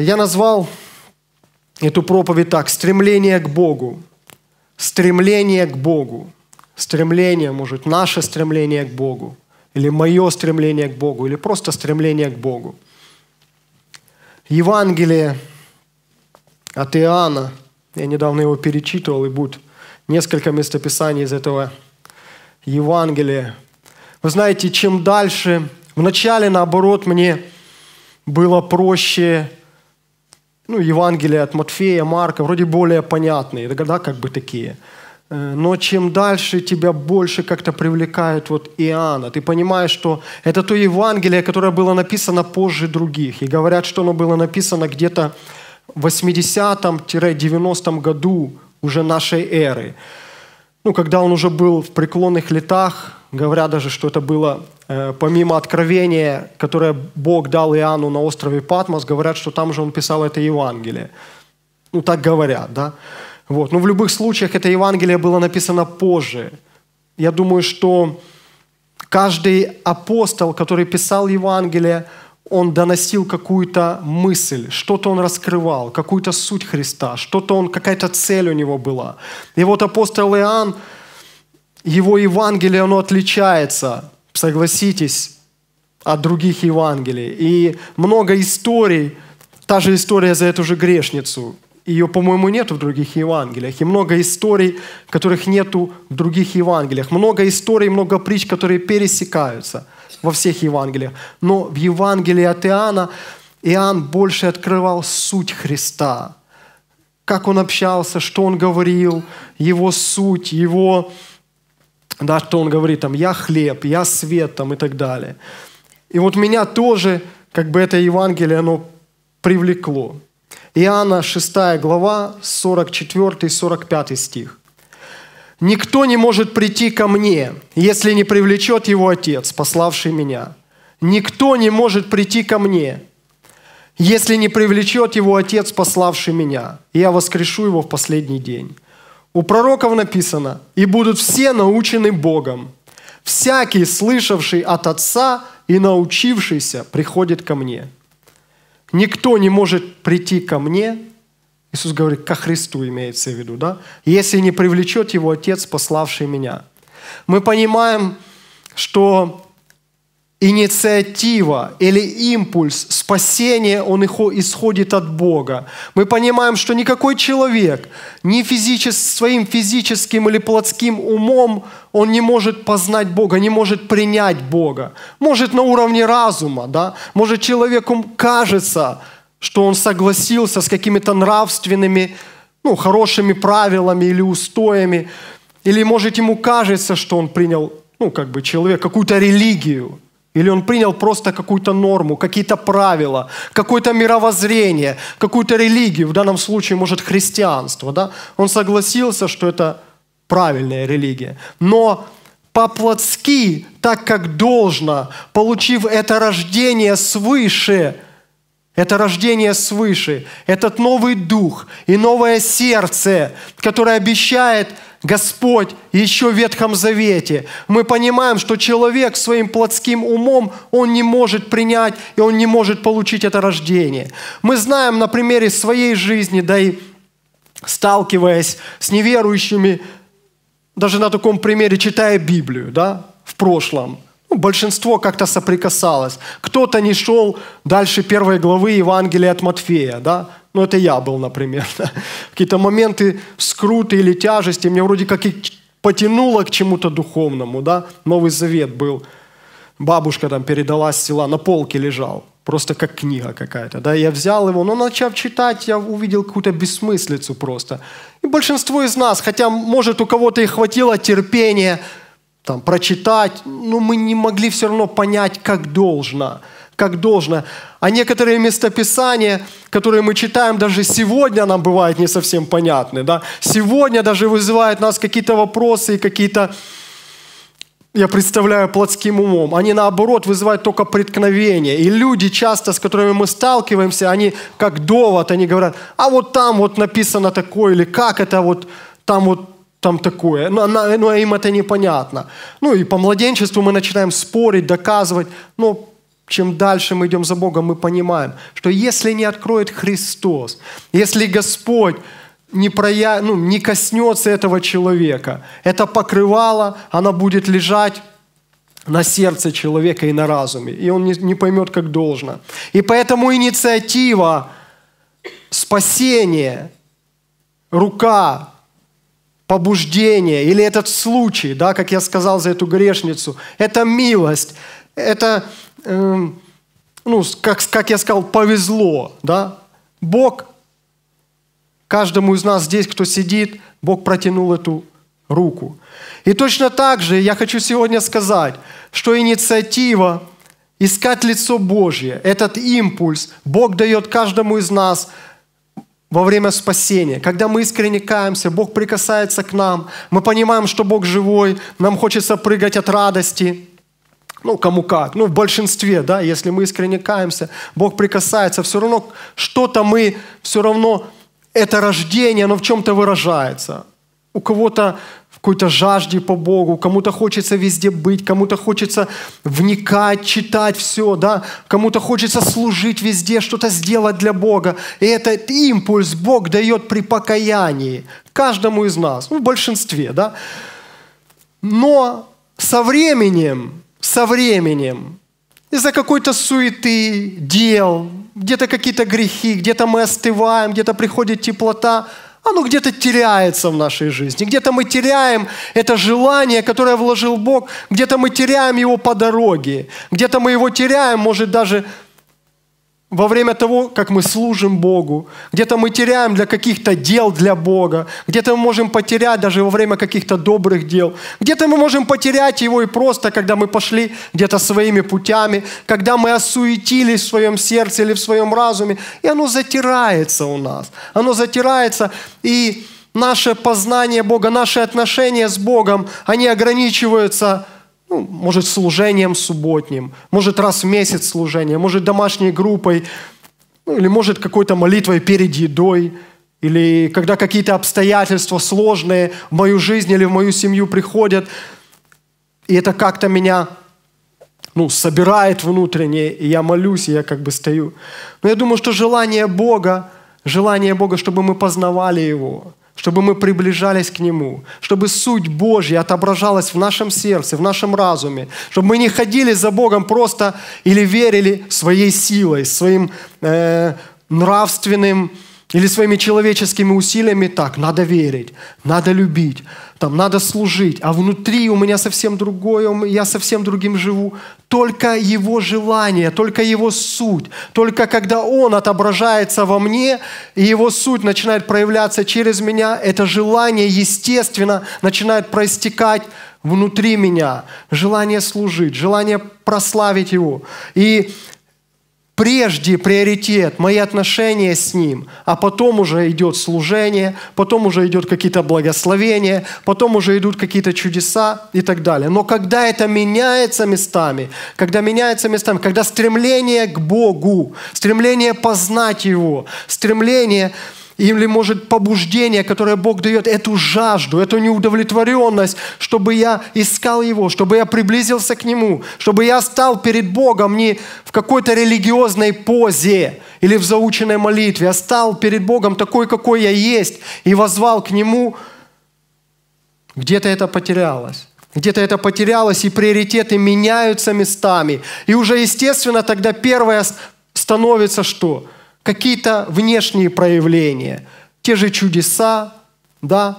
я назвал эту проповедь так, стремление к Богу. Стремление к Богу. Стремление, может, наше стремление к Богу, или мое стремление к Богу, или просто стремление к Богу. Евангелие от Иоанна, я недавно его перечитывал, и будет несколько местописаний из этого Евангелия. Вы знаете, чем дальше, вначале, наоборот, мне было проще ну, Евангелия от Матфея, Марка, вроде более понятные, да, как бы такие. Э, но чем дальше тебя больше как-то привлекает вот Иоанна, ты понимаешь, что это то Евангелие, которое было написано позже других. И говорят, что оно было написано где-то в 80-90-м году уже нашей эры ну, когда он уже был в преклонных летах, говоря даже, что это было э, помимо откровения, которое Бог дал Иоанну на острове Патмос, говорят, что там же он писал это Евангелие. Ну, так говорят, да. Вот. Но в любых случаях это Евангелие было написано позже. Я думаю, что каждый апостол, который писал Евангелие, он доносил какую-то мысль, что-то он раскрывал, какую-то суть Христа, что-то он, какая-то цель у него была. И вот апостол Иоанн, его Евангелие, оно отличается, согласитесь, от других Евангелий. И много историй, та же история за эту же грешницу, ее, по-моему, нет в других Евангелиях. И много историй, которых нету в других Евангелиях. Много историй, много притч, которые пересекаются – во всех Евангелиях. Но в Евангелии от Иоанна Иоанн больше открывал суть Христа, как он общался, что он говорил, его суть, его, да, что он говорит там, я хлеб, я свет там и так далее. И вот меня тоже, как бы это Евангелие, оно привлекло. Иоанна 6 глава, 44-45 стих. Никто не может прийти ко мне, если не привлечет его Отец, пославший меня. Никто не может прийти ко мне, если не привлечет его Отец, пославший меня. И я воскрешу его в последний день. У пророков написано, и будут все научены Богом. Всякий, слышавший от Отца и научившийся, приходит ко мне. Никто не может прийти ко мне, Иисус говорит, ко Христу имеется в виду, да? Если не привлечет его Отец, пославший меня. Мы понимаем, что инициатива или импульс спасения, он исходит от Бога. Мы понимаем, что никакой человек ни физичес, своим физическим или плотским умом он не может познать Бога, не может принять Бога. Может на уровне разума, да? Может человеку кажется, что он согласился с какими-то нравственными, ну, хорошими правилами или устоями, или, может, ему кажется, что он принял, ну, как бы человек, какую-то религию, или он принял просто какую-то норму, какие-то правила, какое-то мировоззрение, какую-то религию, в данном случае, может, христианство, да? Он согласился, что это правильная религия. Но по-плотски, так как должно, получив это рождение свыше – это рождение свыше, этот новый дух и новое сердце, которое обещает Господь еще в Ветхом Завете. Мы понимаем, что человек своим плотским умом, он не может принять и он не может получить это рождение. Мы знаем на примере своей жизни, да и сталкиваясь с неверующими, даже на таком примере, читая Библию, да, в прошлом – ну, большинство как-то соприкасалось. Кто-то не шел дальше первой главы Евангелия от Матфея, да? Ну, это я был, например. Да? Какие-то моменты скруты или тяжести мне вроде как и потянуло к чему-то духовному, да? Новый Завет был. Бабушка там передала с села, на полке лежал. Просто как книга какая-то, да? Я взял его, но начав читать, я увидел какую-то бессмыслицу просто. И большинство из нас, хотя, может, у кого-то и хватило терпения – там, прочитать, но ну, мы не могли все равно понять, как должно, как должно. А некоторые местописания, которые мы читаем, даже сегодня нам бывает не совсем понятны. Да? Сегодня даже вызывают нас какие-то вопросы и какие-то, я представляю, плотским умом. Они, наоборот, вызывают только преткновение. И люди часто, с которыми мы сталкиваемся, они как довод, они говорят, а вот там вот написано такое, или как это вот там вот там такое, но, но, но им это непонятно. Ну и по младенчеству мы начинаем спорить, доказывать, но чем дальше мы идем за Богом, мы понимаем, что если не откроет Христос, если Господь не, проя... ну, не коснется этого человека, это покрывало, она будет лежать на сердце человека и на разуме, и он не, не поймет, как должно. И поэтому инициатива, спасения, рука побуждение или этот случай, да, как я сказал за эту грешницу, это милость, это, э, ну, как, как я сказал, повезло, да. Бог каждому из нас здесь, кто сидит, Бог протянул эту руку. И точно так же я хочу сегодня сказать, что инициатива искать лицо Божье, этот импульс Бог дает каждому из нас – во время спасения, когда мы искренне каемся, Бог прикасается к нам, мы понимаем, что Бог живой, нам хочется прыгать от радости, ну, кому как, ну, в большинстве, да, если мы искренне каемся, Бог прикасается, все равно что-то мы, все равно это рождение, оно в чем-то выражается. У кого-то какой-то жажде по Богу, кому-то хочется везде быть, кому-то хочется вникать, читать все, да, кому-то хочется служить везде, что-то сделать для Бога. И этот импульс Бог дает при покаянии каждому из нас, ну, в большинстве, да. Но со временем, со временем, из-за какой-то суеты, дел, где-то какие-то грехи, где-то мы остываем, где-то приходит теплота – оно где-то теряется в нашей жизни. Где-то мы теряем это желание, которое вложил Бог, где-то мы теряем его по дороге, где-то мы его теряем, может, даже во время того, как мы служим Богу. Где-то мы теряем для каких-то дел для Бога. Где-то мы можем потерять даже во время каких-то добрых дел. Где-то мы можем потерять Его и просто, когда мы пошли где-то своими путями, когда мы осуетились в своем сердце или в своем разуме, и оно затирается у нас. Оно затирается, и наше познание Бога, наши отношения с Богом, они ограничиваются – ну, может, служением субботним, может, раз в месяц служение, может, домашней группой, ну, или, может, какой-то молитвой перед едой, или когда какие-то обстоятельства сложные в мою жизнь или в мою семью приходят, и это как-то меня ну, собирает внутренне, и я молюсь, и я как бы стою. Но я думаю, что желание Бога, желание Бога, чтобы мы познавали Его – чтобы мы приближались к Нему, чтобы суть Божья отображалась в нашем сердце, в нашем разуме, чтобы мы не ходили за Богом просто или верили своей силой, своим э, нравственным или своими человеческими усилиями так, надо верить, надо любить, там, надо служить, а внутри у меня совсем другое, я совсем другим живу. Только его желание, только его суть, только когда он отображается во мне, и его суть начинает проявляться через меня, это желание, естественно, начинает проистекать внутри меня, желание служить, желание прославить его. И прежде приоритет, мои отношения с Ним, а потом уже идет служение, потом уже идет какие-то благословения, потом уже идут какие-то чудеса и так далее. Но когда это меняется местами, когда меняется местами, когда стремление к Богу, стремление познать Его, стремление или, может, побуждение, которое Бог дает, эту жажду, эту неудовлетворенность, чтобы я искал Его, чтобы я приблизился к Нему, чтобы я стал перед Богом не в какой-то религиозной позе или в заученной молитве, а стал перед Богом такой, какой я есть, и возвал к Нему, где-то это потерялось. Где-то это потерялось, и приоритеты меняются местами. И уже, естественно, тогда первое становится что? какие-то внешние проявления, те же чудеса, да,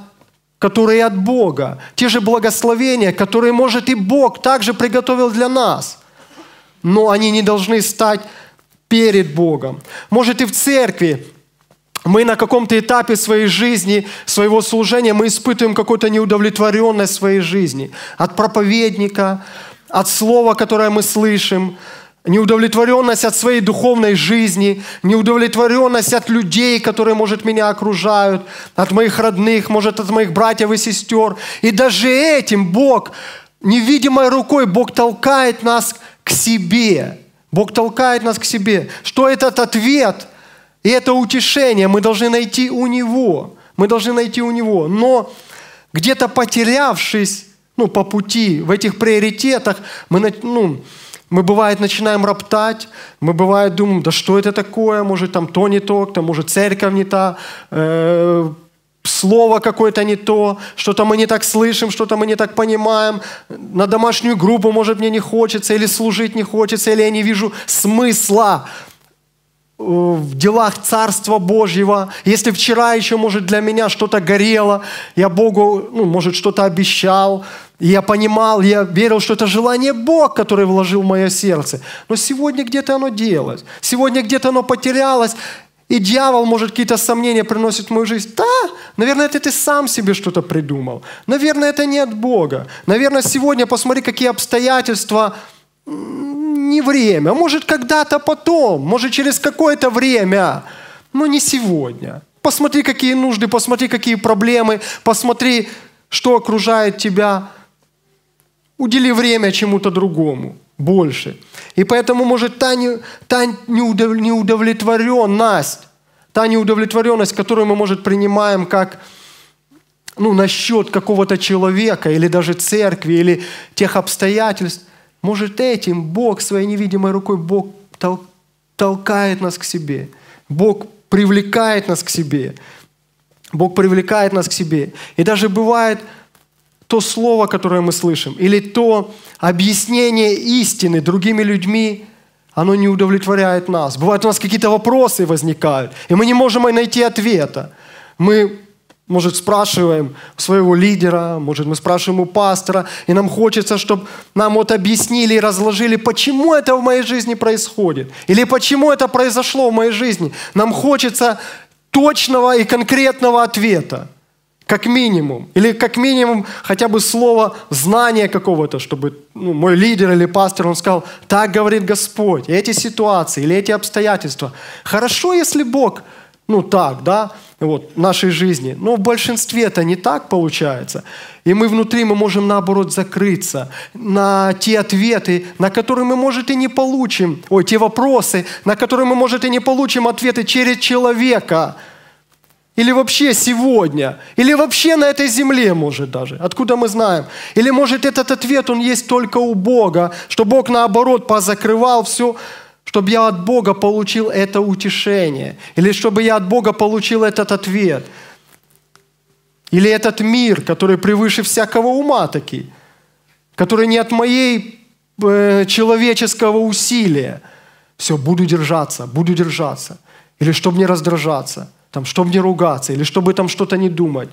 которые от Бога, те же благословения, которые, может, и Бог также приготовил для нас. Но они не должны стать перед Богом. Может, и в церкви мы на каком-то этапе своей жизни, своего служения, мы испытываем какую-то неудовлетворенность своей жизни от проповедника, от слова, которое мы слышим, неудовлетворенность от своей духовной жизни, неудовлетворенность от людей, которые, может, меня окружают, от моих родных, может, от моих братьев и сестер. И даже этим Бог, невидимой рукой, Бог толкает нас к себе. Бог толкает нас к себе. Что этот ответ и это утешение мы должны найти у Него. Мы должны найти у Него. Но где-то потерявшись, ну, по пути, в этих приоритетах, мы, ну, мы, бывает, начинаем роптать, мы, бывает, думаем, да что это такое, может, там то не то, там, может, церковь не та, э, слово какое-то не то, что-то мы не так слышим, что-то мы не так понимаем, на домашнюю группу, может, мне не хочется, или служить не хочется, или я не вижу смысла Э, в делах Царства Божьего, если вчера еще, может, для меня что-то горело, я Богу, ну, может, что-то обещал, и я понимал, я верил, что это желание Бог, который вложил в мое сердце. Но сегодня где-то оно делось, сегодня где-то оно потерялось, и дьявол, может, какие-то сомнения приносит в мою жизнь. Да, наверное, это ты сам себе что-то придумал. Наверное, это не от Бога. Наверное, сегодня посмотри, какие обстоятельства – не время. Может, когда-то потом, может, через какое-то время, но не сегодня. Посмотри, какие нужды, посмотри, какие проблемы, посмотри, что окружает тебя. Удели время чему-то другому, больше. И поэтому, может, та, не, та неудов, неудовлетворенность, та неудовлетворенность, которую мы, может, принимаем как ну, насчет какого-то человека или даже церкви, или тех обстоятельств, может, этим Бог своей невидимой рукой, Бог тол толкает нас к себе. Бог привлекает нас к себе. Бог привлекает нас к себе. И даже бывает то слово, которое мы слышим, или то объяснение истины другими людьми, оно не удовлетворяет нас. Бывают у нас какие-то вопросы возникают, и мы не можем найти ответа. Мы может, спрашиваем своего лидера, может, мы спрашиваем у пастора, и нам хочется, чтобы нам вот объяснили и разложили, почему это в моей жизни происходит, или почему это произошло в моей жизни. Нам хочется точного и конкретного ответа, как минимум. Или как минимум хотя бы слово знания какого-то, чтобы ну, мой лидер или пастор, он сказал, так говорит Господь, эти ситуации или эти обстоятельства. Хорошо, если Бог – ну так, да, вот, нашей жизни. Но в большинстве это не так получается. И мы внутри, мы можем наоборот закрыться на те ответы, на которые мы, может, и не получим, ой, те вопросы, на которые мы, может, и не получим ответы через человека. Или вообще сегодня, или вообще на этой земле, может, даже. Откуда мы знаем? Или, может, этот ответ, он есть только у Бога, что Бог, наоборот, позакрывал все, чтобы я от Бога получил это утешение, или чтобы я от Бога получил этот ответ, или этот мир, который превыше всякого ума таки, который не от моей э, человеческого усилия. Все, буду держаться, буду держаться. Или чтобы не раздражаться, там, чтобы не ругаться, или чтобы там что-то не думать.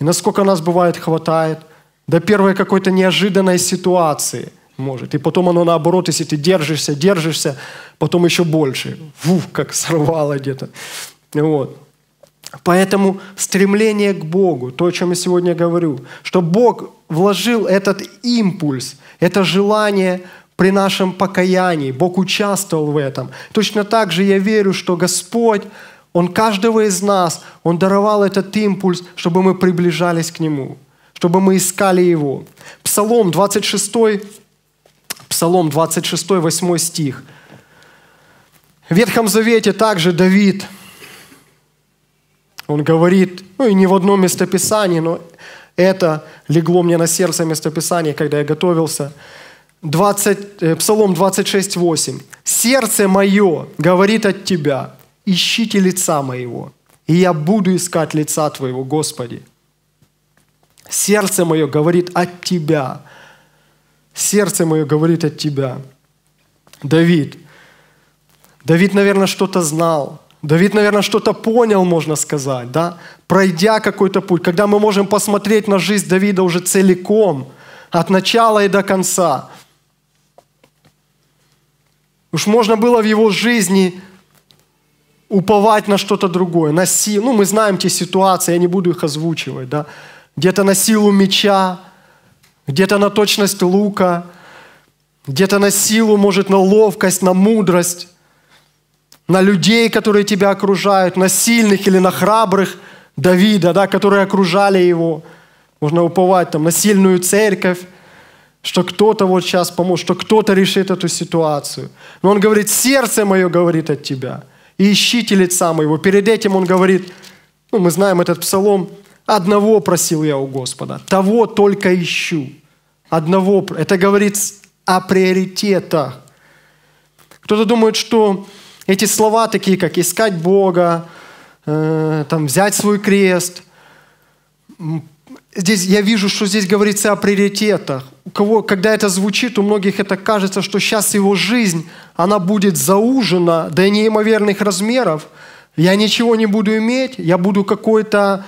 И насколько нас бывает хватает до первой какой-то неожиданной ситуации – может. И потом оно наоборот, если ты держишься, держишься, потом еще больше. Фу, как сорвало где-то. Вот. Поэтому стремление к Богу, то, о чем я сегодня говорю, что Бог вложил этот импульс, это желание при нашем покаянии. Бог участвовал в этом. Точно так же я верю, что Господь, Он каждого из нас, Он даровал этот импульс, чтобы мы приближались к Нему, чтобы мы искали Его. Псалом 26 Псалом 26, 8 стих. В Ветхом Завете также Давид, он говорит, ну и не в одном местописании, но это легло мне на сердце местописание, когда я готовился. 20, э, Псалом 26, 8. «Сердце мое говорит от Тебя, ищите лица моего, и я буду искать лица Твоего, Господи». Сердце мое говорит от Тебя – Сердце мое говорит от тебя. Давид. Давид, наверное, что-то знал. Давид, наверное, что-то понял, можно сказать, да? Пройдя какой-то путь. Когда мы можем посмотреть на жизнь Давида уже целиком, от начала и до конца. Уж можно было в его жизни уповать на что-то другое, на силу. Ну, мы знаем те ситуации, я не буду их озвучивать, да? Где-то на силу меча, где-то на точность лука, где-то на силу, может, на ловкость, на мудрость, на людей, которые тебя окружают, на сильных или на храбрых Давида, да, которые окружали его. Можно уповать там, на сильную церковь, что кто-то вот сейчас поможет, что кто-то решит эту ситуацию. Но он говорит, сердце мое говорит от тебя, и ищите лица моего. Перед этим он говорит, ну, мы знаем этот псалом, Одного просил я у Господа, того только ищу. Одного. Это говорит о приоритетах. Кто-то думает, что эти слова такие, как искать Бога, э, там, взять свой крест. Здесь я вижу, что здесь говорится о приоритетах. У кого, когда это звучит, у многих это кажется, что сейчас его жизнь, она будет заужена до неимоверных размеров. Я ничего не буду иметь, я буду какой-то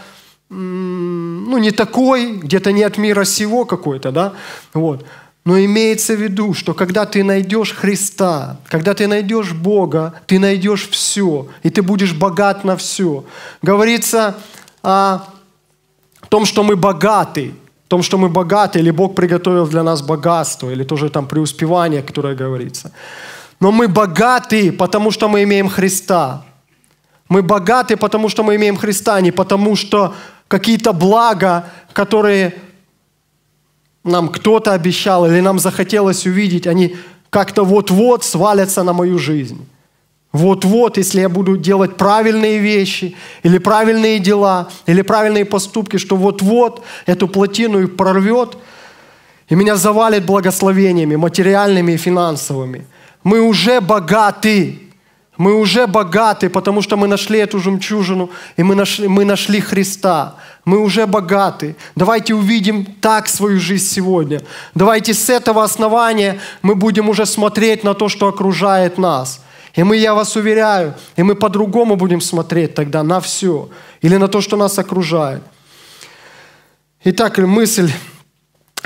ну, не такой, где-то не от мира сего какой-то, да, вот. Но имеется в виду, что когда ты найдешь Христа, когда ты найдешь Бога, ты найдешь все, и ты будешь богат на все. Говорится о том, что мы богаты, о том, что мы богаты, или Бог приготовил для нас богатство, или тоже там преуспевание, которое говорится. Но мы богаты, потому что мы имеем Христа. Мы богаты, потому что мы имеем Христа, а не потому что какие-то блага, которые нам кто-то обещал или нам захотелось увидеть, они как-то вот-вот свалятся на мою жизнь. Вот-вот, если я буду делать правильные вещи, или правильные дела, или правильные поступки, что вот-вот эту плотину и прорвет, и меня завалит благословениями материальными и финансовыми. Мы уже богаты, мы уже богаты, потому что мы нашли эту жемчужину, и мы нашли, мы нашли Христа. Мы уже богаты. Давайте увидим так свою жизнь сегодня. Давайте с этого основания мы будем уже смотреть на то, что окружает нас. И мы, я вас уверяю, и мы по-другому будем смотреть тогда на все или на то, что нас окружает. Итак, мысль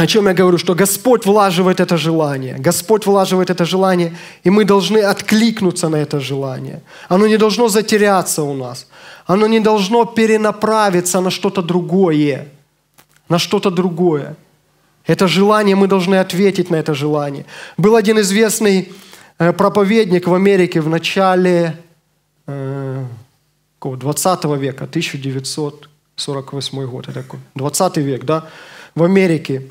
о чем я говорю, что Господь влаживает это желание. Господь влаживает это желание, и мы должны откликнуться на это желание. Оно не должно затеряться у нас. Оно не должно перенаправиться на что-то другое. На что-то другое. Это желание, мы должны ответить на это желание. Был один известный э, проповедник в Америке в начале 20 э, века, 1948 год, это 20 век, да, в Америке.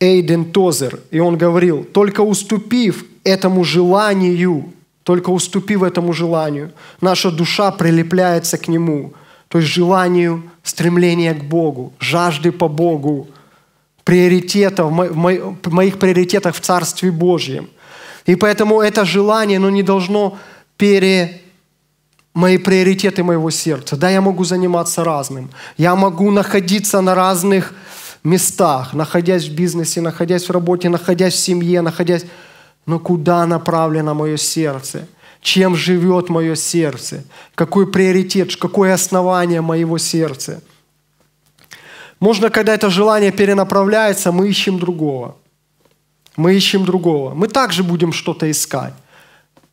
Эйден Тозер, и он говорил, только уступив этому желанию, только уступив этому желанию, наша душа прилепляется к Нему, то есть желанию стремления к Богу, жажды по Богу, приоритетов моих приоритетах в Царстве Божьем. И поэтому это желание, оно не должно пере мои приоритеты моего сердца. Да, я могу заниматься разным. Я могу находиться на разных местах, находясь в бизнесе, находясь в работе, находясь в семье, находясь... Но куда направлено мое сердце? Чем живет мое сердце? Какой приоритет, какое основание моего сердца? Можно, когда это желание перенаправляется, мы ищем другого. Мы ищем другого. Мы также будем что-то искать,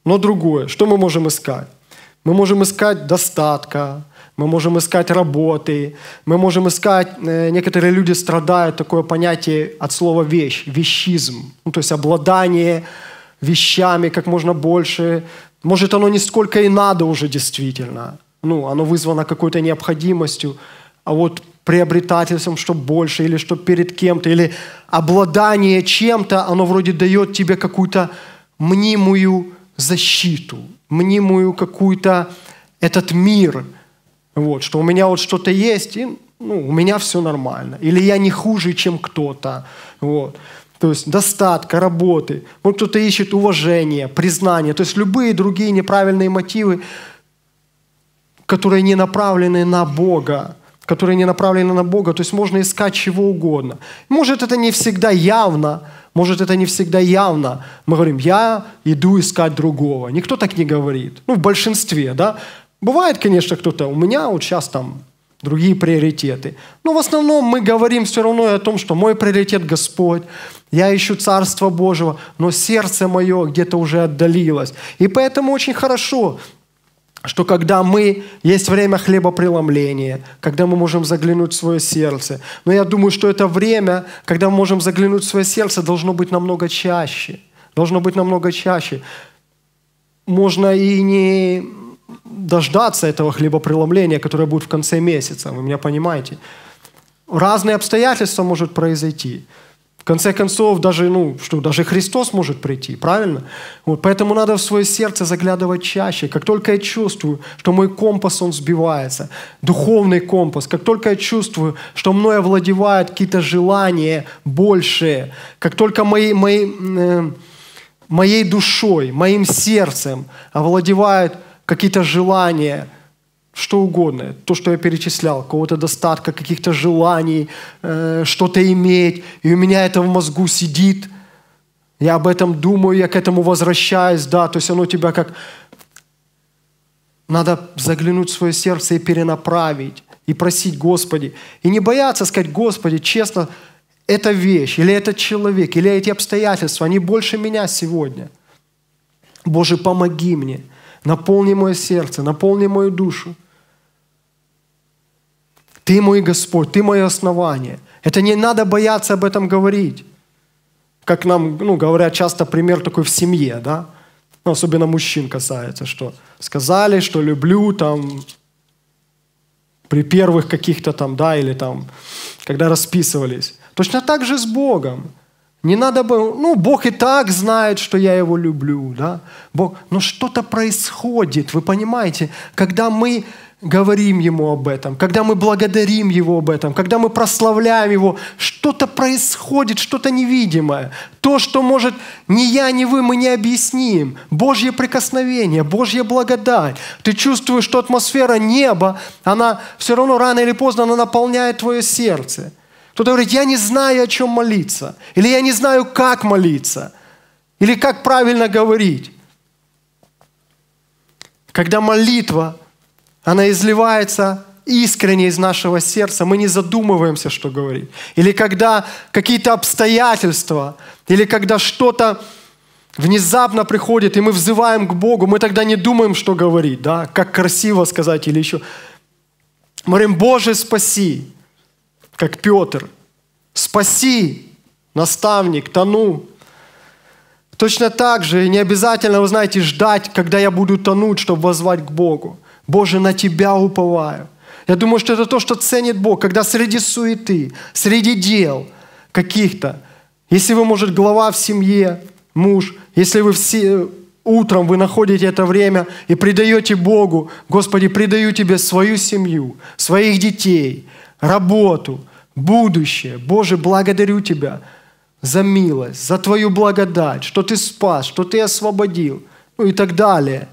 но другое. Что мы можем искать? Мы можем искать достатка, мы можем искать работы, мы можем искать, э, некоторые люди страдают, такое понятие от слова «вещь», «вещизм», ну, то есть обладание вещами как можно больше. Может, оно не сколько и надо уже действительно, ну, оно вызвано какой-то необходимостью, а вот приобретательством, что больше, или что перед кем-то, или обладание чем-то, оно вроде дает тебе какую-то мнимую защиту, мнимую какую-то этот мир – вот, что у меня вот что-то есть, и ну, у меня все нормально. Или я не хуже, чем кто-то. Вот. То есть достатка, работы. вот кто-то ищет уважение, признание. То есть любые другие неправильные мотивы, которые не направлены на Бога которые не направлены на Бога. То есть можно искать чего угодно. Может, это не всегда явно, может, это не всегда явно. Мы говорим, я иду искать другого. Никто так не говорит. Ну, в большинстве, да? Бывает, конечно, кто-то, у меня вот сейчас там другие приоритеты. Но в основном мы говорим все равно о том, что мой приоритет Господь, я ищу Царство Божьего, но сердце мое где-то уже отдалилось. И поэтому очень хорошо, что когда мы, есть время хлебопреломления, когда мы можем заглянуть в свое сердце. Но я думаю, что это время, когда мы можем заглянуть в свое сердце, должно быть намного чаще. Должно быть намного чаще. Можно и не дождаться этого хлебопреломления, которое будет в конце месяца, вы меня понимаете. Разные обстоятельства может произойти. В конце концов, даже, ну, что, даже Христос может прийти, правильно? Вот, поэтому надо в свое сердце заглядывать чаще. Как только я чувствую, что мой компас, он сбивается, духовный компас, как только я чувствую, что мной овладевают какие-то желания большие, как только мои, мои, э, моей душой, моим сердцем овладевают какие-то желания, что угодно, то, что я перечислял, какого-то достатка, каких-то желаний, э, что-то иметь, и у меня это в мозгу сидит, я об этом думаю, я к этому возвращаюсь, да, то есть оно тебя как... Надо заглянуть в свое сердце и перенаправить, и просить Господи, и не бояться сказать, Господи, честно, эта вещь, или этот человек, или эти обстоятельства, они больше меня сегодня. Боже, помоги мне – наполни мое сердце, наполни мою душу. Ты мой Господь, Ты мое основание. Это не надо бояться об этом говорить. Как нам ну, говорят часто пример такой в семье, да? Ну, особенно мужчин касается, что сказали, что люблю, там, при первых каких-то там, да, или там, когда расписывались. Точно так же с Богом. Не надо бы, ну, Бог и так знает, что я его люблю, да. Бог, но что-то происходит, вы понимаете, когда мы говорим Ему об этом, когда мы благодарим Его об этом, когда мы прославляем Его, что-то происходит, что-то невидимое. То, что может ни я, ни вы, мы не объясним. Божье прикосновение, Божья благодать. Ты чувствуешь, что атмосфера неба, она все равно рано или поздно она наполняет твое сердце. Кто-то говорит, я не знаю, о чем молиться. Или я не знаю, как молиться. Или как правильно говорить. Когда молитва, она изливается искренне из нашего сердца, мы не задумываемся, что говорить. Или когда какие-то обстоятельства, или когда что-то внезапно приходит, и мы взываем к Богу, мы тогда не думаем, что говорить, да, как красиво сказать или еще. Мы говорим, Боже, спаси как Петр. Спаси, наставник, тону. Точно так же не обязательно, вы знаете, ждать, когда я буду тонуть, чтобы возвать к Богу. Боже, на Тебя уповаю. Я думаю, что это то, что ценит Бог, когда среди суеты, среди дел каких-то, если вы, может, глава в семье, муж, если вы все, утром вы находите это время и предаете Богу, Господи, предаю Тебе свою семью, своих детей – работу, будущее. Боже, благодарю Тебя за милость, за Твою благодать, что Ты спас, что Ты освободил, ну и так далее.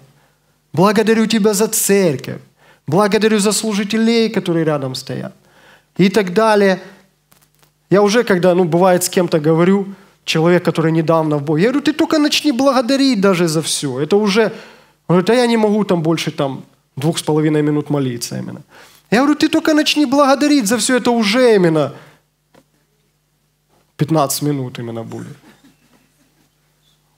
Благодарю Тебя за церковь, благодарю за служителей, которые рядом стоят, и так далее. Я уже, когда, ну, бывает, с кем-то говорю, человек, который недавно в Боге, я говорю, ты только начни благодарить даже за все. Это уже, он говорит, а я не могу там больше там двух с половиной минут молиться именно. Я говорю, ты только начни благодарить за все это уже именно. 15 минут именно будет.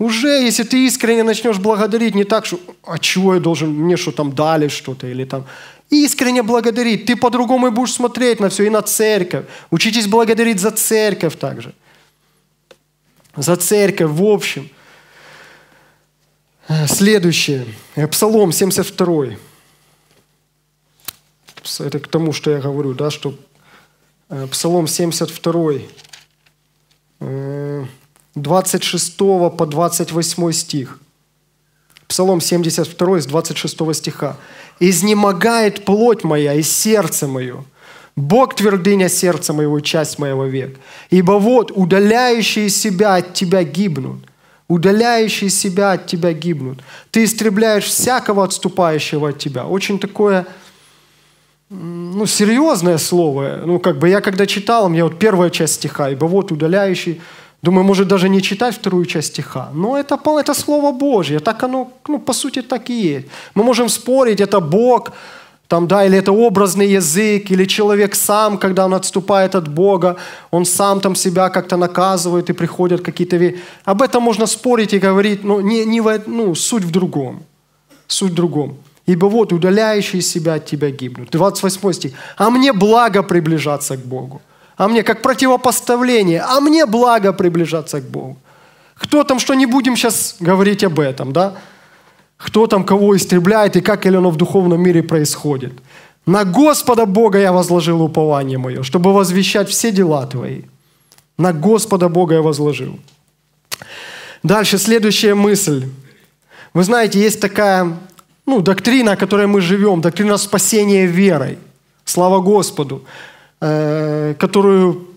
Уже, если ты искренне начнешь благодарить, не так, что, а чего я должен, мне что там дали что-то, или там, искренне благодарить, ты по-другому будешь смотреть на все, и на церковь. Учитесь благодарить за церковь также. За церковь в общем. Следующее. Псалом 72 это к тому, что я говорю, да, что э, Псалом 72, 26 э, по 28 стих. Псалом 72 из 26 стиха. «Изнемогает плоть моя и сердце мое, Бог твердыня сердца моего часть моего век. Ибо вот удаляющие себя от тебя гибнут, удаляющие себя от тебя гибнут. Ты истребляешь всякого отступающего от тебя. Очень такое ну, серьезное слово. Ну, как бы я когда читал, мне вот первая часть стиха, ибо вот удаляющий, думаю, может даже не читать вторую часть стиха. Но это, это Слово Божье, так оно, ну, по сути, так и есть. Мы можем спорить, это Бог, там, да, или это образный язык, или человек сам, когда он отступает от Бога, он сам там себя как-то наказывает и приходят какие-то... Об этом можно спорить и говорить, но не, не, в, ну, суть в другом. Суть в другом ибо вот удаляющие себя от тебя гибнут. 28 стих. А мне благо приближаться к Богу. А мне, как противопоставление, а мне благо приближаться к Богу. Кто там, что не будем сейчас говорить об этом, да? Кто там кого истребляет и как или оно в духовном мире происходит. На Господа Бога я возложил упование мое, чтобы возвещать все дела твои. На Господа Бога я возложил. Дальше, следующая мысль. Вы знаете, есть такая ну, доктрина, которой мы живем, доктрина спасения верой, слава Господу, э, которую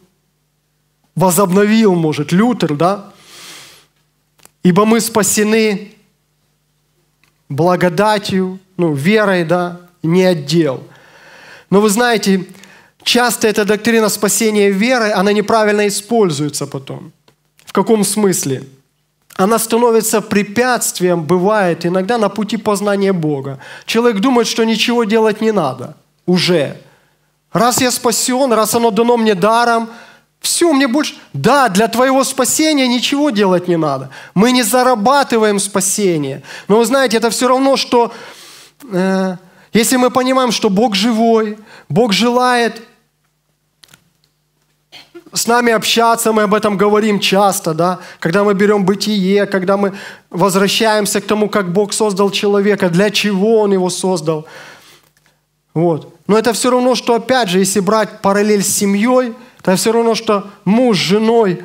возобновил, может, Лютер, да? Ибо мы спасены благодатью, ну, верой, да, не отдел. Но вы знаете, часто эта доктрина спасения верой, она неправильно используется потом. В каком смысле? – она становится препятствием, бывает иногда, на пути познания Бога. Человек думает, что ничего делать не надо уже. Раз я спасен, раз оно дано мне даром, все, мне больше... Да, для твоего спасения ничего делать не надо. Мы не зарабатываем спасение. Но вы знаете, это все равно, что... Э, если мы понимаем, что Бог живой, Бог желает с нами общаться, мы об этом говорим часто, да, когда мы берем бытие, когда мы возвращаемся к тому, как Бог создал человека, для чего Он его создал. Вот. Но это все равно, что, опять же, если брать параллель с семьей, это все равно, что муж с женой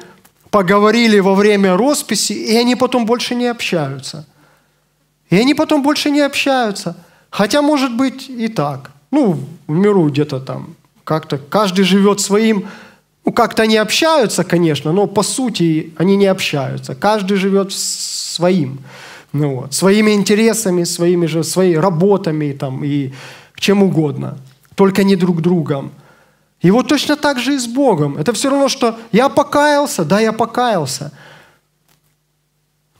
поговорили во время росписи, и они потом больше не общаются. И они потом больше не общаются. Хотя, может быть, и так. Ну, в миру где-то там. Как-то каждый живет своим ну, как-то они общаются, конечно, но по сути они не общаются. Каждый живет своим. Ну, вот, своими интересами, своими же, своими работами там, и чем угодно. Только не друг другом. И вот точно так же и с Богом. Это все равно, что я покаялся, да, я покаялся.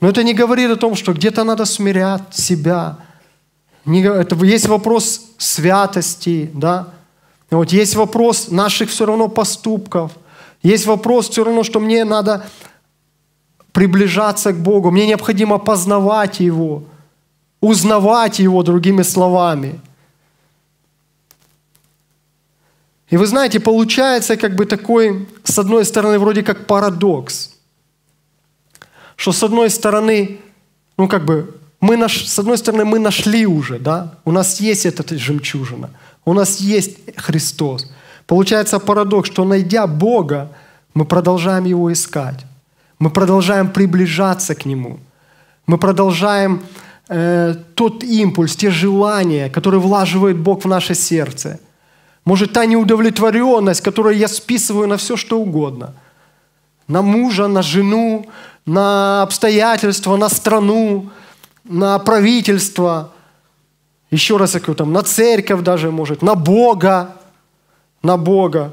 Но это не говорит о том, что где-то надо смирять себя. Не, это, есть вопрос святости, да, вот есть вопрос наших все равно поступков. Есть вопрос все равно, что мне надо приближаться к Богу. Мне необходимо познавать Его, узнавать Его другими словами. И вы знаете, получается как бы такой, с одной стороны, вроде как парадокс, что с одной стороны, ну как бы, мы наш, с одной стороны, мы нашли уже, да, у нас есть эта жемчужина – у нас есть Христос. Получается парадокс, что найдя Бога, мы продолжаем Его искать. Мы продолжаем приближаться к Нему. Мы продолжаем э, тот импульс, те желания, которые влаживает Бог в наше сердце. Может, та неудовлетворенность, которую я списываю на все, что угодно. На мужа, на жену, на обстоятельства, на страну, на правительство – еще раз я говорю, там, на церковь даже, может, на Бога, на Бога,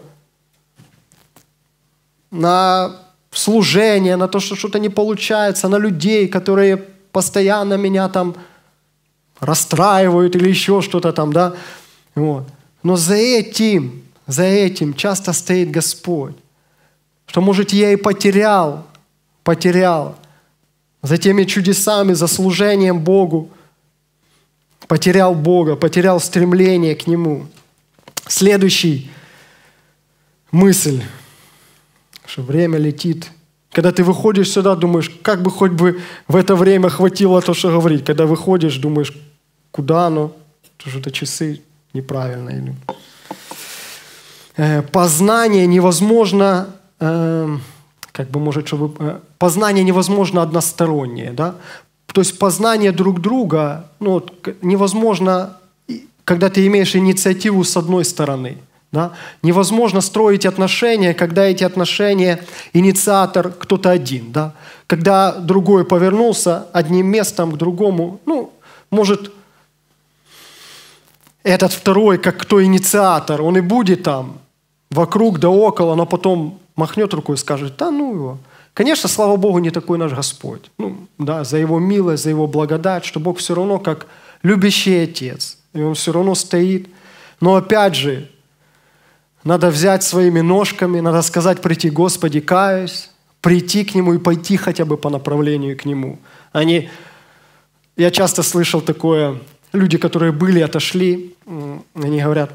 на служение, на то, что что-то не получается, на людей, которые постоянно меня там расстраивают или еще что-то там, да. Вот. Но за этим, за этим часто стоит Господь, что, может, я и потерял, потерял, за теми чудесами, за служением Богу – потерял Бога, потерял стремление к Нему. Следующий мысль, что время летит. Когда ты выходишь сюда, думаешь, как бы хоть бы в это время хватило то, что говорить. Когда выходишь, думаешь, куда оно? Потому что это часы неправильно. Или... Э, познание невозможно, э, как бы может, чтобы... Э, познание невозможно одностороннее, да? То есть познание друг друга ну, невозможно, когда ты имеешь инициативу с одной стороны. Да? Невозможно строить отношения, когда эти отношения инициатор кто-то один. Да? Когда другой повернулся одним местом к другому, ну, может, этот второй, как кто инициатор, он и будет там, вокруг да около, но потом махнет рукой и скажет, да ну его, Конечно, слава Богу, не такой наш Господь. Ну, да, за Его милость, за Его благодать, что Бог все равно как любящий Отец. И Он все равно стоит. Но опять же, надо взять своими ножками, надо сказать, прийти, Господи, каюсь, прийти к Нему и пойти хотя бы по направлению к Нему. Они, я часто слышал такое, люди, которые были, отошли, они говорят,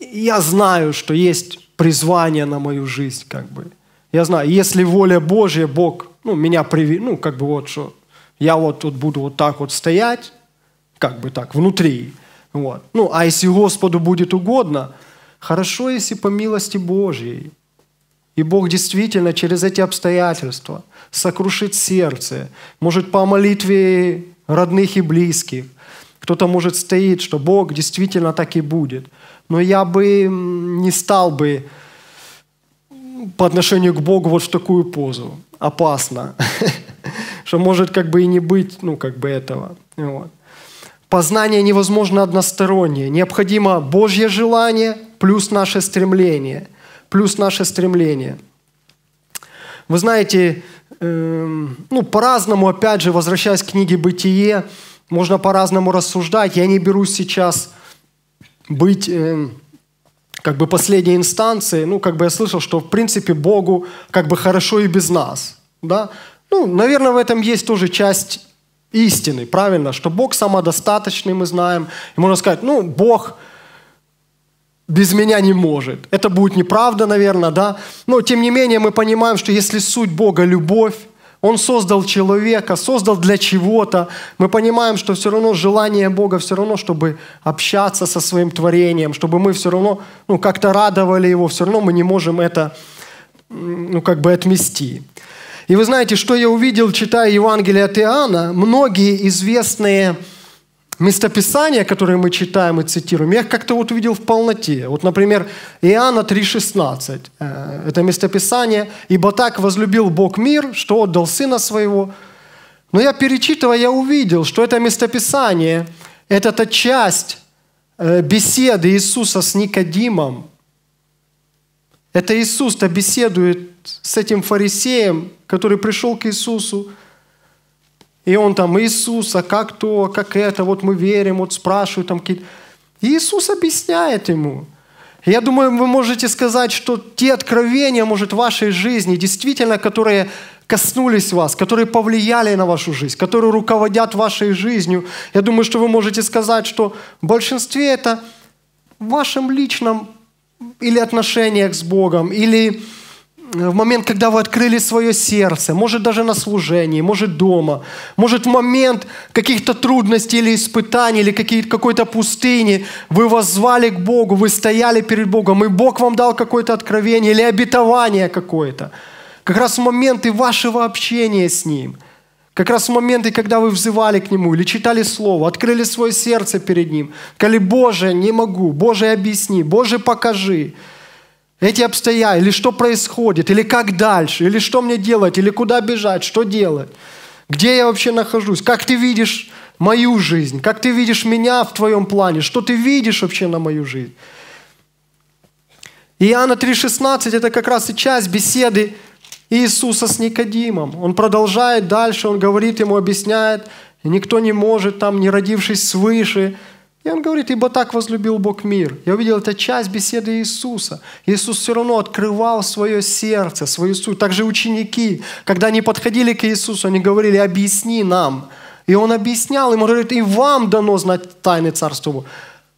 я знаю, что есть призвание на мою жизнь, как бы – я знаю, если воля Божья, Бог ну, меня привел, ну, как бы вот что, я вот тут буду вот так вот стоять, как бы так, внутри. Вот. Ну, а если Господу будет угодно, хорошо, если по милости Божьей. И Бог действительно через эти обстоятельства сокрушит сердце, может, по молитве родных и близких, кто-то может стоит, что Бог действительно так и будет. Но я бы не стал бы по отношению к Богу вот в такую позу. Опасно. Что может как бы и не быть, ну, как бы этого. Вот. Познание невозможно одностороннее. Необходимо Божье желание плюс наше стремление. Плюс наше стремление. Вы знаете, эм, ну, по-разному, опять же, возвращаясь к книге «Бытие», можно по-разному рассуждать. Я не берусь сейчас быть... Эм, как бы последней инстанции, ну, как бы я слышал, что, в принципе, Богу как бы хорошо и без нас, да. Ну, наверное, в этом есть тоже часть истины, правильно, что Бог самодостаточный, мы знаем. И можно сказать, ну, Бог без меня не может. Это будет неправда, наверное, да. Но, тем не менее, мы понимаем, что если суть Бога – любовь, он создал человека, создал для чего-то. Мы понимаем, что все равно желание Бога, все равно, чтобы общаться со своим творением, чтобы мы все равно ну, как-то радовали его, все равно мы не можем это ну, как бы отмести. И вы знаете, что я увидел, читая Евангелие от Иоанна, многие известные местописания, которые мы читаем и цитируем, я их как-то вот увидел в полноте. Вот, например, Иоанна 3,16. Э, это местописание. «Ибо так возлюбил Бог мир, что отдал Сына Своего». Но я перечитывая, я увидел, что это местописание, это та часть э, беседы Иисуса с Никодимом. Это Иисус-то беседует с этим фарисеем, который пришел к Иисусу, и он там, Иисуса, как то, как это, вот мы верим, вот спрашивают там какие-то. Иисус объясняет ему. Я думаю, вы можете сказать, что те откровения, может, в вашей жизни, действительно, которые коснулись вас, которые повлияли на вашу жизнь, которые руководят вашей жизнью, я думаю, что вы можете сказать, что в большинстве это в вашем личном или отношениях с Богом, или в момент, когда вы открыли свое сердце, может даже на служении, может дома, может в момент каких-то трудностей или испытаний, или какой-то пустыни, вы воззвали к Богу, вы стояли перед Богом, и Бог вам дал какое-то откровение или обетование какое-то. Как раз в моменты вашего общения с Ним, как раз в моменты, когда вы взывали к Нему или читали Слово, открыли свое сердце перед Ним, коли «Боже, не могу, Боже, объясни, Боже, покажи», эти обстоятельства, или что происходит, или как дальше, или что мне делать, или куда бежать, что делать, где я вообще нахожусь, как ты видишь мою жизнь, как ты видишь меня в твоем плане, что ты видишь вообще на мою жизнь. Иоанна 3,16 – это как раз и часть беседы Иисуса с Никодимом. Он продолжает дальше, он говорит ему, объясняет, никто не может, там, не родившись свыше – и он говорит, ибо так возлюбил Бог мир. Я увидел, это часть беседы Иисуса. Иисус все равно открывал свое сердце, свою суть. Также ученики, когда они подходили к Иисусу, они говорили, объясни нам. И он объяснял, ему говорит, и вам дано знать тайны Царства.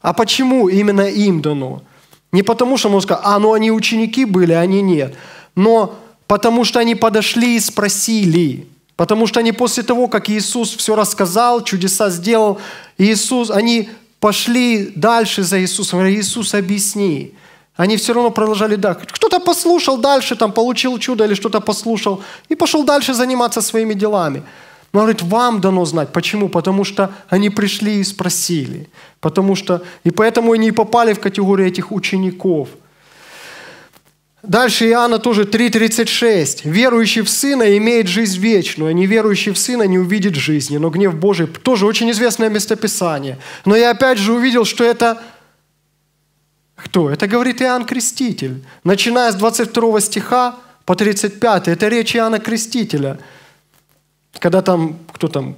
А почему именно им дано? Не потому, что он сказал, а, ну они ученики были, а они нет. Но потому, что они подошли и спросили. Потому что они после того, как Иисус все рассказал, чудеса сделал, Иисус, они пошли дальше за Иисусом. Говорят, Иисус, объясни. Они все равно продолжали, да, кто-то послушал дальше, там получил чудо или что-то послушал, и пошел дальше заниматься своими делами. Но он говорит, вам дано знать. Почему? Потому что они пришли и спросили. Потому что, и поэтому они и попали в категорию этих учеников – Дальше Иоанна тоже 3.36. «Верующий в Сына имеет жизнь вечную, а неверующий в Сына не увидит жизни, но гнев Божий» – тоже очень известное местописание. Но я опять же увидел, что это кто? Это говорит Иоанн Креститель. Начиная с 22 стиха по 35, это речь Иоанна Крестителя. Когда там, кто там,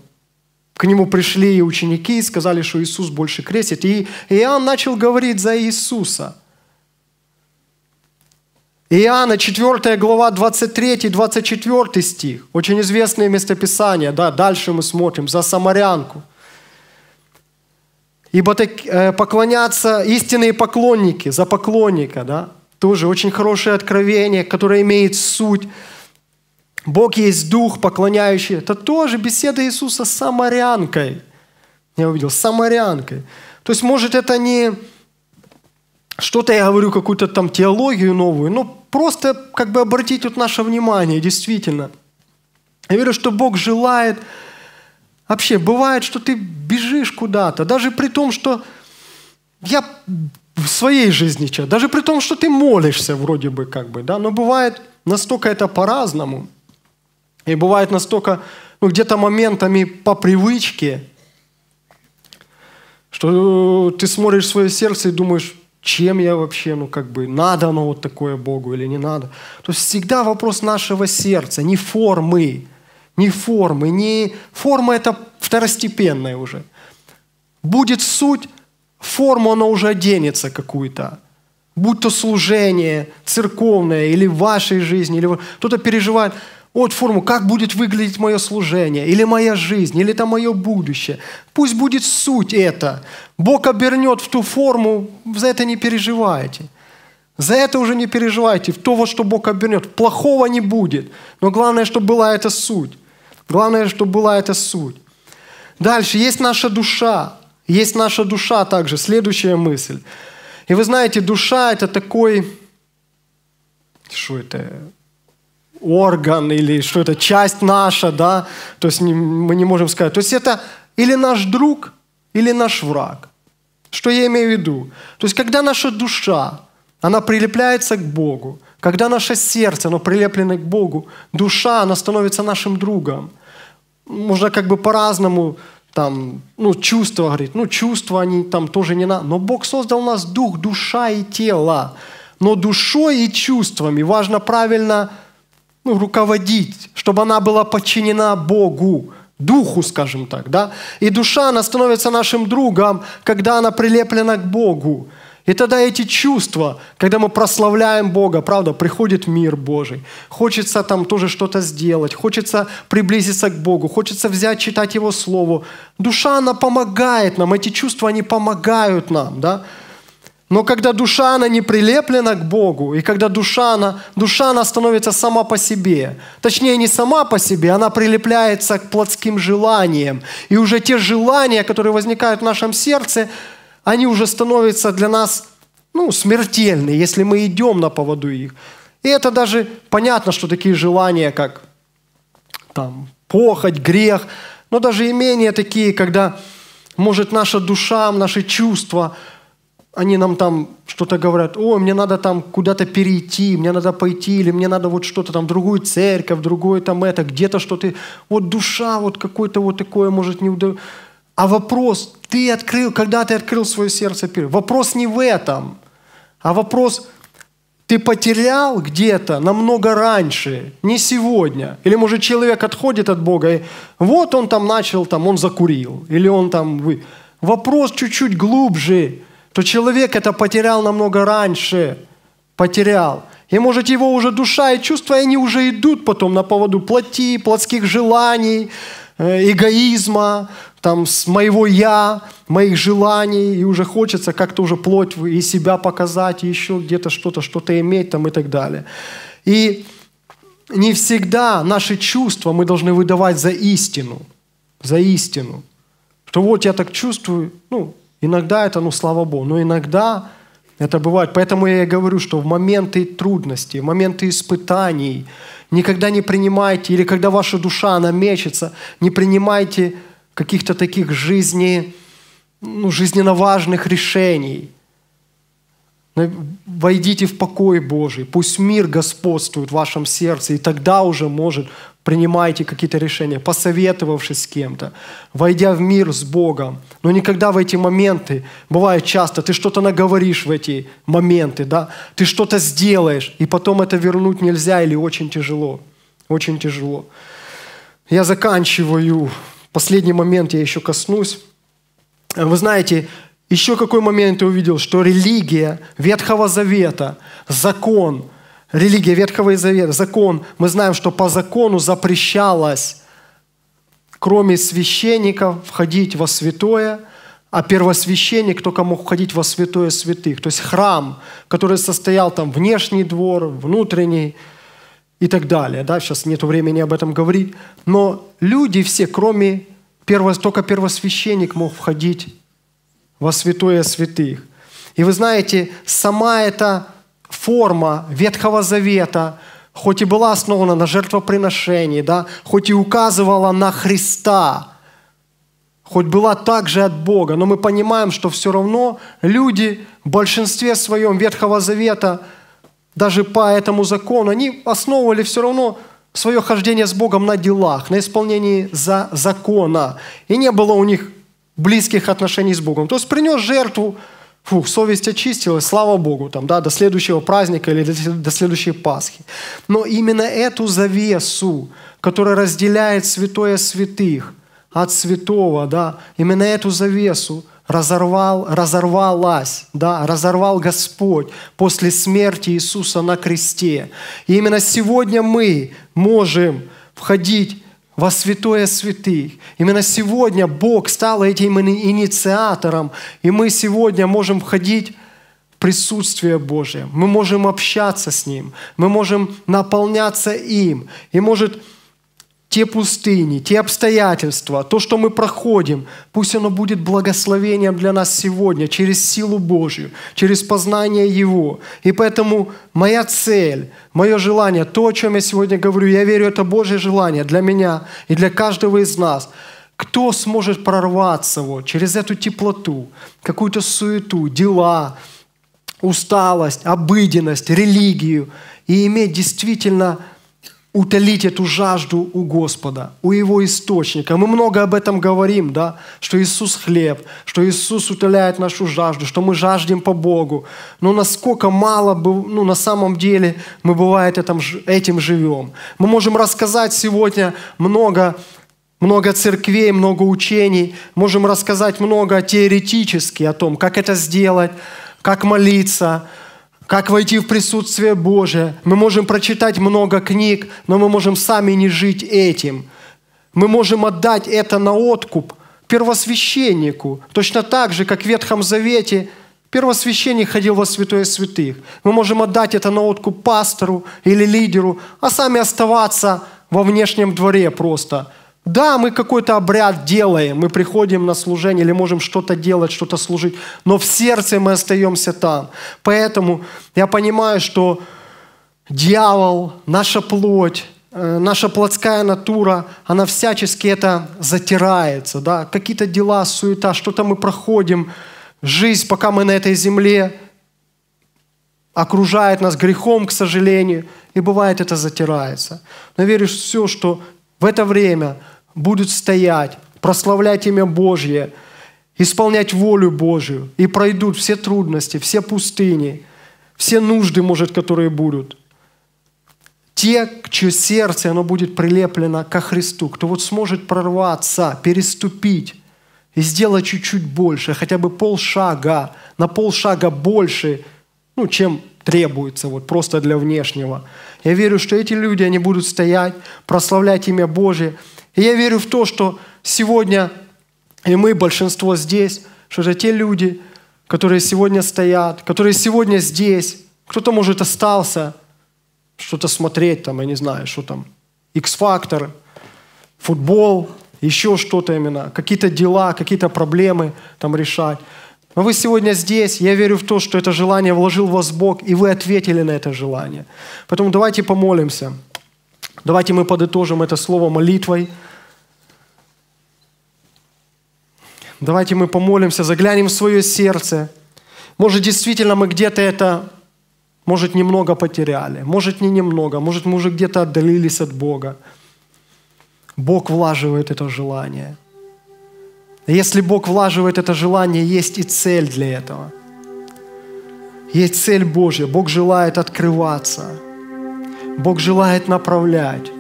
к нему пришли ученики и сказали, что Иисус больше крестит. И Иоанн начал говорить за Иисуса – Иоанна 4 глава 23-24 стих. Очень известное местописание. Да, дальше мы смотрим за самарянку. Ибо так, э, поклонятся истинные поклонники, за поклонника. Да? Тоже очень хорошее откровение, которое имеет суть. Бог есть Дух, поклоняющий. Это тоже беседа Иисуса с самарянкой. Я увидел, с самарянкой. То есть, может, это не что-то я говорю, какую-то там теологию новую, но просто как бы обратить вот наше внимание, действительно. Я верю, что Бог желает. Вообще, бывает, что ты бежишь куда-то, даже при том, что я в своей жизни, даже при том, что ты молишься вроде бы как бы, да, но бывает настолько это по-разному, и бывает настолько, ну, где-то моментами по привычке, что ты смотришь в свое сердце и думаешь, чем я вообще, ну как бы, надо оно вот такое Богу или не надо. То есть всегда вопрос нашего сердца, не формы, не формы, не форма это второстепенная уже. Будет суть, форму она уже оденется какую-то. Будь то служение церковное или в вашей жизни, или кто-то переживает, вот форму, как будет выглядеть мое служение, или моя жизнь, или там мое будущее. Пусть будет суть это. Бог обернет в ту форму, за это не переживайте. За это уже не переживайте, в то, вот что Бог обернет. Плохого не будет. Но главное, чтобы была эта суть. Главное, чтобы была эта суть. Дальше, есть наша душа. Есть наша душа также. Следующая мысль. И вы знаете, душа – это такой... Что это? орган или что это часть наша, да, то есть мы не можем сказать. То есть это или наш друг, или наш враг. Что я имею в виду? То есть когда наша душа, она прилепляется к Богу, когда наше сердце, оно прилеплено к Богу, душа, она становится нашим другом. Можно как бы по-разному там, ну, чувства, говорит, ну, чувства они там тоже не на, Но Бог создал у нас дух, душа и тело. Но душой и чувствами важно правильно ну, руководить, чтобы она была подчинена Богу, Духу, скажем так, да? И душа, она становится нашим другом, когда она прилеплена к Богу. И тогда эти чувства, когда мы прославляем Бога, правда, приходит мир Божий. Хочется там тоже что-то сделать, хочется приблизиться к Богу, хочется взять, читать Его Слово. Душа, она помогает нам, эти чувства, они помогают нам, да? Но когда душа, она не прилеплена к Богу, и когда душа, она, душа, она становится сама по себе, точнее, не сама по себе, она прилепляется к плотским желаниям. И уже те желания, которые возникают в нашем сердце, они уже становятся для нас ну, смертельны, если мы идем на поводу их. И это даже понятно, что такие желания, как там, похоть, грех, но даже и менее такие, когда может наша душа, наши чувства – они нам там что-то говорят, о, мне надо там куда-то перейти, мне надо пойти, или мне надо вот что-то там, другую церковь, другое там это, где-то что-то. Вот душа вот какое-то вот такое может не удовлетворить. А вопрос, ты открыл, когда ты открыл свое сердце первый? Вопрос не в этом, а вопрос, ты потерял где-то намного раньше, не сегодня. Или, может, человек отходит от Бога, и вот он там начал, там он закурил, или он там... Вы... Вопрос чуть-чуть глубже – то человек это потерял намного раньше. Потерял. И может его уже душа и чувства, и они уже идут потом на поводу плоти, плотских желаний, э, эгоизма, там, с моего «я», моих желаний, и уже хочется как-то уже плоть и себя показать, и еще где-то что-то, что-то иметь там и так далее. И не всегда наши чувства мы должны выдавать за истину, за истину. Что вот я так чувствую, ну, Иногда это, ну, слава Богу, но иногда это бывает. Поэтому я и говорю, что в моменты трудностей, в моменты испытаний никогда не принимайте, или когда ваша душа, она мечется, не принимайте каких-то таких жизни, ну, жизненно важных решений. Войдите в покой Божий, пусть мир господствует в вашем сердце, и тогда уже, может, принимайте какие-то решения, посоветовавшись с кем-то, войдя в мир с Богом. Но никогда в эти моменты, бывает часто, ты что-то наговоришь в эти моменты, да, ты что-то сделаешь, и потом это вернуть нельзя или очень тяжело, очень тяжело. Я заканчиваю, последний момент я еще коснусь. Вы знаете, еще какой момент ты увидел, что религия Ветхого Завета, закон, религия Ветхого Завета, закон, мы знаем, что по закону запрещалось, кроме священников, входить во святое, а первосвященник только мог входить во святое святых. То есть храм, который состоял там внешний двор, внутренний, и так далее. Да, сейчас нет времени об этом говорить. Но люди все, кроме перво, только первосвященник мог входить во святое святых. И вы знаете, сама эта форма Ветхого Завета, хоть и была основана на жертвоприношении, да, хоть и указывала на Христа, хоть была также от Бога, но мы понимаем, что все равно люди в большинстве своем Ветхого Завета, даже по этому закону, они основывали все равно свое хождение с Богом на делах, на исполнении за закона. И не было у них близких отношений с Богом. То есть принес жертву, фух, совесть очистилась, слава Богу, там, да, до следующего праздника или до, до следующей Пасхи. Но именно эту завесу, которая разделяет святое святых от святого, да, именно эту завесу разорвал, разорвалась, да, разорвал Господь после смерти Иисуса на кресте. И именно сегодня мы можем входить во святое святых. Именно сегодня Бог стал этим инициатором, и мы сегодня можем входить в присутствие Божие. Мы можем общаться с Ним, мы можем наполняться им. И может те пустыни, те обстоятельства, то, что мы проходим, пусть оно будет благословением для нас сегодня через силу Божью, через познание Его. И поэтому моя цель, мое желание, то, о чем я сегодня говорю, я верю, это Божье желание для меня и для каждого из нас. Кто сможет прорваться вот через эту теплоту, какую-то суету, дела, усталость, обыденность, религию и иметь действительно – утолить эту жажду у Господа, у Его источника. Мы много об этом говорим, да, что Иисус хлеб, что Иисус утоляет нашу жажду, что мы жаждем по Богу. Но насколько мало, ну, на самом деле, мы бывает этим, этим живем. Мы можем рассказать сегодня много много церквей, много учений, можем рассказать много теоретически о том, как это сделать, как молиться, как войти в присутствие Божие? Мы можем прочитать много книг, но мы можем сами не жить этим. Мы можем отдать это на откуп первосвященнику, точно так же, как в Ветхом Завете первосвященник ходил во святое святых. Мы можем отдать это на откуп пастору или лидеру, а сами оставаться во внешнем дворе просто – да, мы какой-то обряд делаем, мы приходим на служение или можем что-то делать, что-то служить, но в сердце мы остаемся там. Поэтому я понимаю, что дьявол, наша плоть, э, наша плотская натура, она всячески это затирается. Да? Какие-то дела, суета, что-то мы проходим, жизнь, пока мы на этой земле, окружает нас грехом, к сожалению, и бывает это затирается. Но веришь верю, все, что в это время будут стоять, прославлять имя Божье, исполнять волю Божию и пройдут все трудности, все пустыни, все нужды, может, которые будут. Те, чье сердце, оно будет прилеплено ко Христу, кто вот сможет прорваться, переступить и сделать чуть-чуть больше, хотя бы полшага, на полшага больше, ну, чем требуется вот просто для внешнего. Я верю, что эти люди, они будут стоять, прославлять имя Божие – и я верю в то, что сегодня и мы, большинство здесь, что это те люди, которые сегодня стоят, которые сегодня здесь, кто-то, может, остался что-то смотреть, там, я не знаю, что там, X-фактор, футбол, еще что-то именно, какие-то дела, какие-то проблемы там решать. Но вы сегодня здесь, я верю в то, что это желание вложил в вас Бог, и вы ответили на это желание. Поэтому давайте помолимся. Давайте мы подытожим это слово молитвой. Давайте мы помолимся, заглянем в свое сердце. Может, действительно мы где-то это, может, немного потеряли, может, не немного, может, мы уже где-то отдалились от Бога. Бог влаживает это желание. Если Бог влаживает это желание, есть и цель для этого. Есть цель Божья. Бог желает открываться – Бог желает направлять.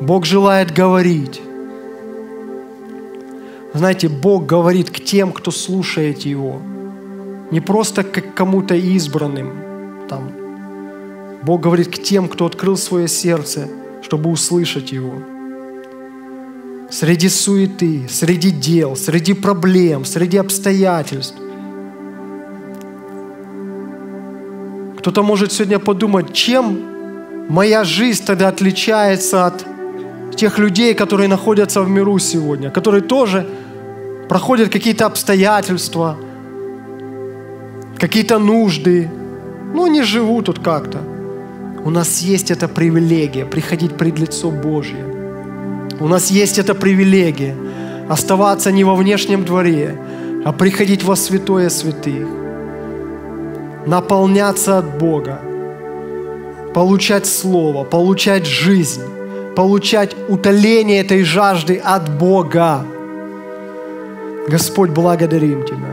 Бог желает говорить. Знаете, Бог говорит к тем, кто слушает Его. Не просто к кому-то избранным. Там. Бог говорит к тем, кто открыл свое сердце, чтобы услышать Его. Среди суеты, среди дел, среди проблем, среди обстоятельств. Кто-то может сегодня подумать, чем моя жизнь тогда отличается от тех людей, которые находятся в миру сегодня, которые тоже проходят какие-то обстоятельства, какие-то нужды, Но не живут тут как-то. У нас есть эта привилегия приходить пред лицо Божье. У нас есть эта привилегия оставаться не во внешнем дворе, а приходить во святое святых, наполняться от Бога, получать Слово, получать жизнь, получать утоление этой жажды от Бога. Господь, благодарим Тебя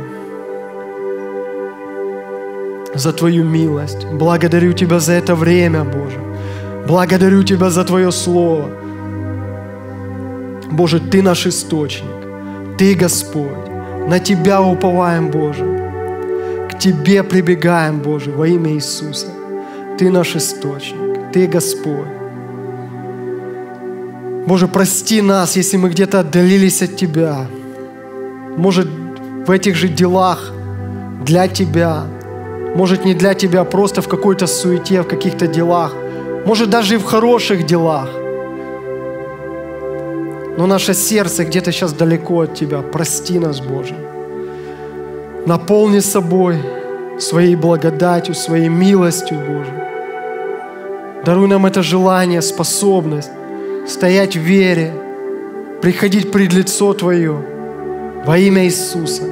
за Твою милость. Благодарю Тебя за это время, Боже. Благодарю Тебя за Твое Слово. Боже, Ты наш источник. Ты Господь. На Тебя уповаем, Боже. К Тебе прибегаем, Боже, во имя Иисуса. Ты наш источник, Ты Господь. Боже, прости нас, если мы где-то отдалились от Тебя. Может, в этих же делах для Тебя, может, не для Тебя, а просто в какой-то суете, в каких-то делах, может, даже и в хороших делах. Но наше сердце где-то сейчас далеко от Тебя. Прости нас, Боже. Наполни собой своей благодатью, своей милостью, Боже. Даруй нам это желание, способность стоять в вере, приходить пред лицо Твое во имя Иисуса.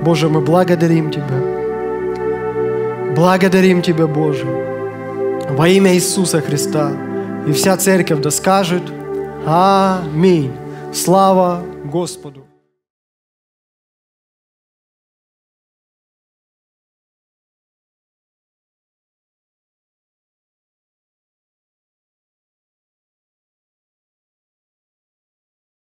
Боже, мы благодарим Тебя. Благодарим Тебя, Боже, во имя Иисуса Христа. И вся церковь да скажет Аминь. Слава Господу!